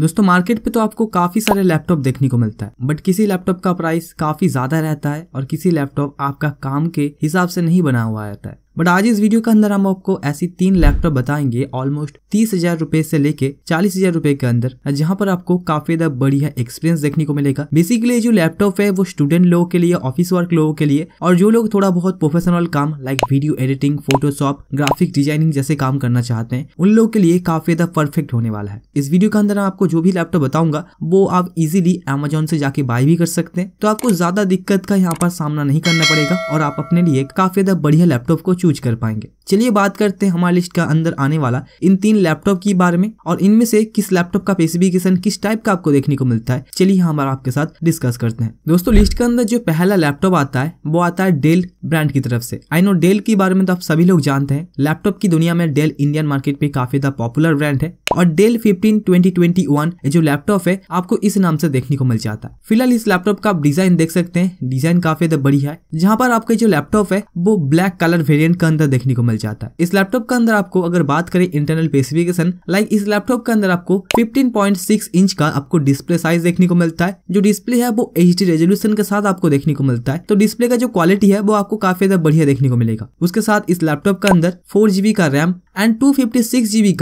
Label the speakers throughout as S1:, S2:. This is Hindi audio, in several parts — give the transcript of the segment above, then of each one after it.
S1: दोस्तों मार्केट पे तो आपको काफ़ी सारे लैपटॉप देखने को मिलता है बट किसी लैपटॉप का प्राइस काफ़ी ज़्यादा रहता है और किसी लैपटॉप आपका काम के हिसाब से नहीं बना हुआ रहता है बट आज इस वीडियो के अंदर हम आपको ऐसी तीन लैपटॉप बताएंगे ऑलमोस्ट तीस हजार रूपए से लेके चालीस हजार रूपए के अंदर जहां पर आपको काफी ज्यादा बढ़िया एक्सपीरियंस देखने को मिलेगा बेसिकली जो लैपटॉप है वो स्टूडेंट लोगों के लिए ऑफिस वर्क लोगों के लिए और जो लोग थोड़ा बहुत प्रोफेशनल काम like video editing Photoshop graphic designing जैसे काम करना चाहते हैं उन लोगों के लिए काफी ज्यादा परफेक्ट होने वाला है इस वीडियो के अंदर आपको जो भी लैपटॉप बताऊंगा वो आप इजिली एमेजोन से जाके बाय भी कर सकते हैं तो आपको ज्यादा दिक्कत का यहाँ पर सामना नहीं करना पड़ेगा और आप अपने लिए काफी ज्यादा बढ़िया लैपटॉप को चूज कर पाएंगे चलिए बात करते हैं हमारे लिस्ट का अंदर आने वाला इन तीन लैपटॉप के बारे में और इनमें से किस लैपटॉप का स्पेसिफिकेशन किस टाइप का आपको देखने को मिलता है चलिए हम आपके साथ डिस्कस करते हैं दोस्तों लिस्ट के अंदर जो पहला लैपटॉप आता है वो आता है डेल ब्रांड की तरफ से आई नो डेल के बारे में तो आप सभी लोग जानते हैं लैपटॉप की दुनिया में डेल इंडियन मार्केट में काफी ज्यादा पॉपुलर ब्रांड है और Dell fifteen twenty twenty one जो लैपटॉप है आपको इस नाम से देखने को मिल जाता है फिलहाल इस लैपटॉप का आप डिजाइन देख सकते हैं डिजाइन काफी ज्यादा बढ़िया है जहाँ पर आपका जो लैपटॉप है वो ब्लैक कलर वेरियंट के अंदर देखने को मिल जाता है इस लैपटॉप के अंदर आपको अगर बात करें इंटरनल स्पेसिफिकेशन लाइक इस लैपटॉप के अंदर आपको 15.6 इंच का आपको डिस्प्ले साइज देखने को मिलता है जो डिस्प्ले है वो एच रेजोल्यूशन के साथ आपको देखने को मिलता है तो डिस्प्ले का जो क्वालिटी है वो आपको काफी ज्यादा बढ़िया देखने को मिलेगा उसके साथ इस लैपटॉप के अंदर फोर का रैम एंड टू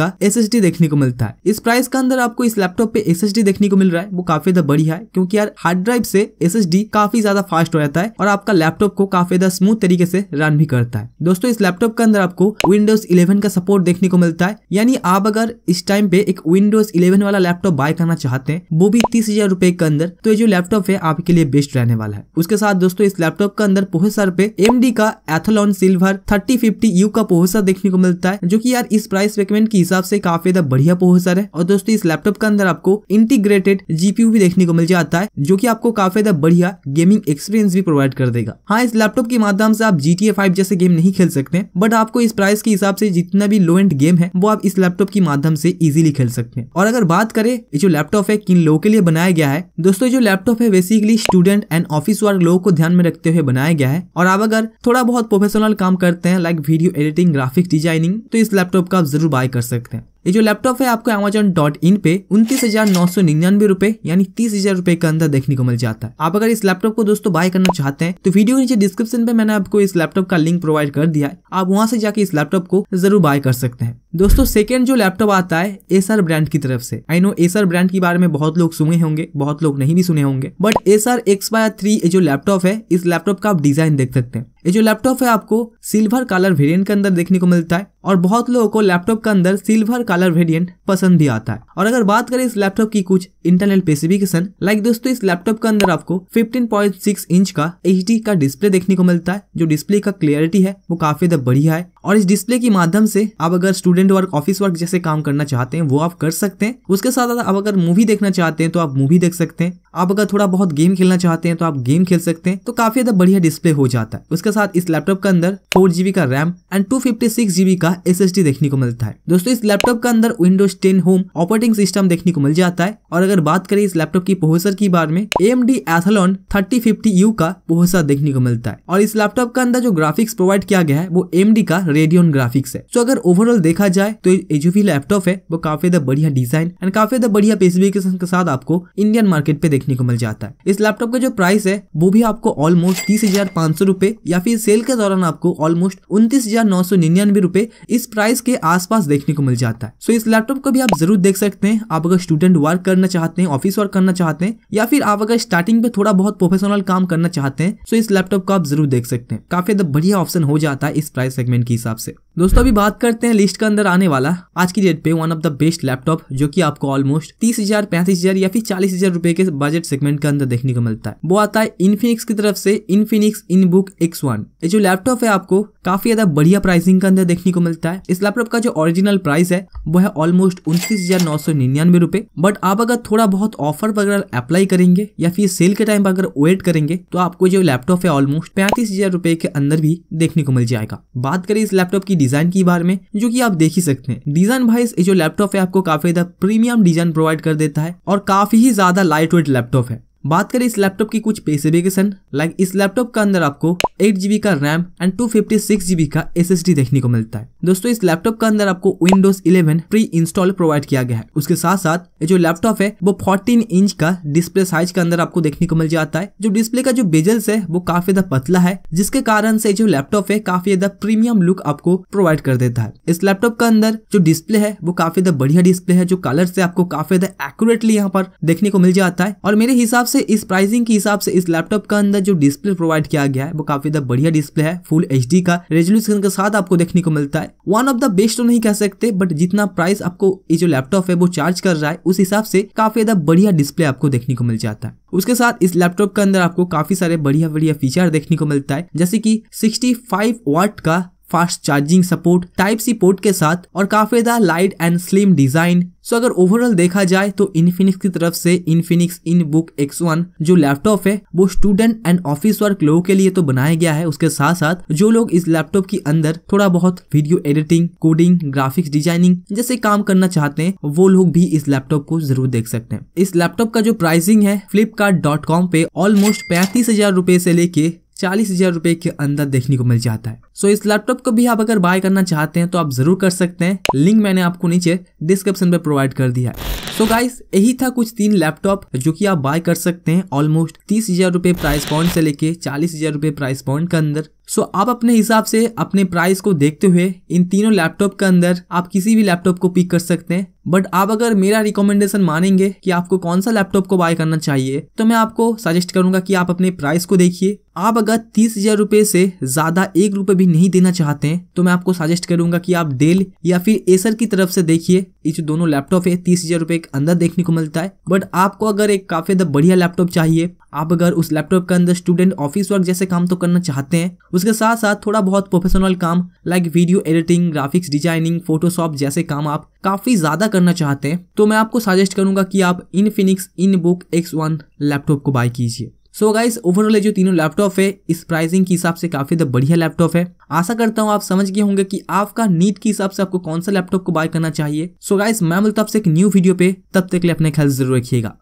S1: का एस देखने को मिलता है इस प्राइस के अंदर आपको इस लैपटॉप पे एस देखने को मिल रहा है वो काफी ज्यादा बढ़िया है क्योंकि यार हार्ड ड्राइव से एस काफी ज्यादा फास्ट हो जाता है और आपका लैपटॉप को काफी ज्यादा स्मूथ तरीके से रन भी करता है दोस्तों इस लैपटॉप के अंदर आपको विंडोज इलेवन का सपोर्ट देखने को मिलता है यानी आप अगर इस टाइम पे एक विंडोज इलेवन वाला लैपटॉप बाय करना चाहते हैं वो भी तीस हजार रुपए के अंदर तो ये जो लैपटॉप है आपके लिए बेस्ट रहने वाला है उसके साथ दोस्तों इस लैपटॉप के अंदर प्रोसेसर पे एम का Athlon silver thirty fifty U का प्रोसेसर देखने को मिलता है जो की यार इस प्राइस रेकमेंड के हिसाब से काफी ज्यादा बढ़िया बढ़िया प्रोसेसर है और दोस्तों इस लैपटॉप के अंदर आपको इंटीग्रेटेड जीपीयू भी देखने को मिल जाता है जो की आपको काफी बढ़िया गेमिंग एक्सपीरियंस भी प्रोवाइड कर देगा हाँ इस लैपटॉप के माध्यम से आप जी टी जैसे गेम नहीं खेल सकते बट आपको इस प्राइस के हिसाब से जितना भी लो एंड गेम है वो आप इस लैपटॉप के माध्यम से इजिली खेल सकते हैं और अगर बात करें जो लैपटॉप है किन लोगों के लिए बनाया गया है दोस्तों जो लैपटॉप है basically student and office work लोगों को ध्यान में रखते हुए बनाया गया है और आप अगर थोड़ा बहुत प्रोफेशनल काम करते हैं like video editing graphics designing तो इस लैपटॉप का आप जरूर बाय कर सकते हैं ये जो लैपटॉप है आपको अमेजोन डॉट इन पे उन्तीस हजार नौ सौ निन्यानवे रुपए यानी तीस हजार रुपए के अंदर देखने को मिल जाता है आप अगर इस लैपटॉप को दोस्तों बाय करना चाहते हैं तो वीडियो नीचे डिस्क्रिप्शन पे मैंने आपको इस लैपटॉप का लिंक प्रोवाइड कर दिया है आप वहां से जाके इस लैपटॉप को जरूर बाय कर सकते हैं दोस्तों सेकेंड जो लैपटॉप आता है एसआर ब्रांड की तरफ से आई नो एसआर ब्रांड के बारे में बहुत लोग सुने होंगे बहुत लोग नहीं भी सुने होंगे बट एसर एक्सपायर थ्री जो लैपटॉप है इस लैपटॉप का आप डिजाइन देख सकते हैं ये जो लैपटॉप है आपको सिल्वर कलर वेरिएंट के अंदर देखने को मिलता है और बहुत लोगों को लैपटॉप के अंदर सिल्वर कलर वेरिएंट पसंद भी आता है और अगर बात करें इस लैपटॉप की कुछ इंटरनल स्पेसिफिकेशन लाइक दोस्तों इस लैपटॉप के अंदर आपको 15.6 इंच का एच का डिस्प्ले देखने को मिलता है जो डिस्प्ले का क्लियरिटी है वो काफी ज्यादा बढ़िया है और इस डिस्प्ले के माध्यम से आप अगर स्टूडेंट वर्क ऑफिस वर्क जैसे काम करना चाहते हैं वो आप कर सकते हैं उसके साथ साथ आप अगर मूवी देखना चाहते हैं तो आप मूवी देख सकते हैं आप अगर थोड़ा बहुत गेम खेलना चाहते हैं तो आप गेम खेल सकते हैं तो काफी ज्यादा बढ़िया डिस्प्ले हो जाता है उसके साथ इस लैपटॉप के अंदर फोर का रैम एंड टू जीबी का एस देखने को मिलता है दोस्तों इस लैपटॉप के अंदर Windows ten home operating system देखने को मिल जाता है और अगर बात करें इस लैपटॉप की प्रोसेसर की बार में M D Athlon thirty fifty U का प्रोसेसर देखने को मिलता है और इस लैपटॉप के अंदर जो ग्राफिक्स प्रोवाइड किया गया है वो एम का रेडियन ग्राफिक्स है सो अगर ओवरऑल देखा जाए तो जो भी लैपटॉप है वो काफी ज्यादा बढ़िया डिजाइन एंड काफी ज्यादा बढ़िया स्पेसिफिकेशन के साथ आपको इंडियन मार्केट पे देखने को मिल जाता है इस लैपटॉप का जो प्राइस है वो भी आपको ऑलमोस्ट तीस हजार पांच सौ रूपए या फिर सेल के दौरान आपको ऑलमोस्ट उन्तीस हजार नौ सौ निन्यानवे रूपए इस प्राइस के आसपास देखने को मिल जाता है सो इस लैपटॉप को भी आप जरूर देख सकते हैं आप अगर स्टूडेंट वर्क करना चाहते हैं ऑफिस वर्क करना चाहते हैं या फिर आप अगर स्टार्टिंग पे थोड़ा बहुत प्रोफेशनल काम करना चाहते हैं तो इस लैपटॉप को आप जरूर देख सकते हैं काफी बढ़िया ऑप्शन हो जाता है इस प्राइस सेगमेंट की हिसाब से दोस्तों अभी बात करते हैं लिस्ट के अंदर आने वाला आज की डेट पे one of the best laptop जो कि आपको ऑलमोस्ट तीस हजार पैंतीस हजार या फिर चालीस हजार रूपए के बजट सेगमेंट के अंदर देखने को मिलता है वो आता है इनफिनिक्स की तरफ से Infinix InBook X one ये जो लैपटॉप है आपको काफी ज्यादा बढ़िया प्राइसिंग के अंदर देखने को मिलता है इस लैपटॉप का जो ओरिजिनल प्राइस है वो है ऑलमोस्ट उन्तीस हजार नौ सौ निन्यानवे रुपए बट आप अगर थोड़ा बहुत ऑफर वगैरह अप्लाई करेंगे या फिर सेल के टाइम पर अगर वेट करेंगे तो आपको जो लैपटॉप है ऑलमोस्ट पैंतीस हजार रुपए के अंदर भी देखने को मिल जाएगा बात करें इस लैपटॉप की डिजाइन की बारे में जो की आप देख ही सकते हैं डिजाइन वाइज जो लैपटॉप है आपको काफी ज्यादा प्रीमियम डिजाइन प्रोवाइड कर देता है और काफी ही ज्यादा लाइट वेट लैपटॉप है बात करें इस लैपटॉप की कुछ स्पेसिफिकेशन लाइक इस लैपटॉप का अंदर आपको एट जीबी का RAM and two fifty six GB का एस एस डी देखने को मिलता है दोस्तों इस लैपटॉप का अंदर आपको Windows eleven pre install provide किया गया है उसके साथ साथ ये जो लैपटॉप है वो फोर्टीन इंच का डिस्प्ले साइज के अंदर आपको देखने को मिल जाता है जो डिस्प्ले का जो बेजल्स है वो काफी ज्यादा पतला है जिसके कारण से जो लैपटॉप है काफी ज्यादा प्रीमियम लुक आपको प्रोवाइड कर देता है इस लैपटॉप का अंदर जो डिस्प्ले है वो काफी ज्यादा बढ़िया डिस्प्ले है जो कलर से आपको काफी ज्यादा एक्यूरेटली यहाँ पर देखने को मिल जाता है और मेरे हिसाब से इस प्राइसिंग के हिसाब से इस लैपटॉप का अंदर जो डिस्प्ले प्रोवाइड किया गया है वो काफी बढ़िया डिस्प्ले है फुल एच का रेजोल्यूशन के साथ आपको देखने को मिलता है वन ऑफ द बेस्ट तो नहीं कह सकते बट जितना प्राइस आपको ये जो लैपटॉप है वो चार्ज कर रहा है उस हिसाब से काफी ज्यादा बढ़िया डिस्प्ले आपको देखने को मिल जाता है उसके साथ इस लैपटॉप के अंदर आपको काफी सारे बढ़िया बढ़िया फीचर देखने को मिलता है जैसे कि 65 वाट का fast charging support type C port के साथ और काफी ज्यादा light and slim design so अगर ओवरऑल देखा जाए तो इनफिनिक्स की तरफ से Infinix InBook X one जो लैपटॉप है वो स्टूडेंट एंड ऑफिस वर्क लोगों के लिए तो बनाया गया है उसके साथ साथ जो लोग इस लैपटॉप के अंदर थोड़ा बहुत video editing coding graphics designing जैसे काम करना चाहते हैं वो लोग भी इस लैपटॉप को जरूर देख सकते हैं इस लैपटॉप का जो प्राइसिंग है फ्लिपकार्ट पे ऑलमोस्ट पैंतीस हजार रूपए से लेके चालीस हजार रुपए के अंदर देखने को मिल जाता है सो इस लैपटॉप को भी आप अगर बाय करना चाहते हैं तो आप जरूर कर सकते हैं लिंक मैंने आपको नीचे डिस्क्रिप्शन में प्रोवाइड कर दिया है सो गाइस यही था कुछ तीन लैपटॉप जो कि आप बाय कर सकते हैं ऑलमोस्ट तीस हजार रुपए प्राइस पॉइंट से लेके चालीस हजार रुपए प्राइस पॉइंट के अंदर सो आप अपने हिसाब से अपने प्राइस को देखते हुए इन तीनों लैपटॉप के अंदर आप किसी भी लैपटॉप को पिक कर सकते हैं बट आप अगर मेरा रिकमेंडेशन मानेंगे कि आपको कौन सा लैपटॉप को बाय करना चाहिए तो मैं आपको सजेस्ट करूंगा कि आप अपने प्राइस को देखिए आप अगर तीस हजार रुपये से ज़्यादा एक रुपये भी नहीं देना चाहते हैं तो मैं आपको सजेस्ट करूंगा कि आप डेल या फिर एसर की तरफ से देखिए ये जो दोनों लैपटॉप है तीस हजार रुपये के अंदर देखने को मिलता है बट आपको अगर एक काफ़ी बढ़िया लैपटॉप चाहिए आप अगर उस लैपटॉप के अंदर स्टूडेंट ऑफिस वर्क जैसे काम तो करना चाहते हैं उसके साथ साथ थोड़ा बहुत प्रोफेशनल काम like video editing graphics designing Photoshop जैसे काम आप काफी ज्यादा करना चाहते हैं तो मैं आपको सजेस्ट करूंगा कि आप Infinix InBook X one laptop को बाय कीजिए सो गाइस ओवरऑल जो तीनों लैपटॉप है इस प्राइसिंग के हिसाब से काफी तो बढ़िया लैपटॉप है आशा करता हूँ आप समझ गए होंगे कि आपका नीट के हिसाब से आपको कौन सा लैपटॉप को बाय करना चाहिए सो गाइस मैं मिलता आपसे एक न्यू वीडियो पे तब तक के लिए अपने ख्याल जरूर रखिएगा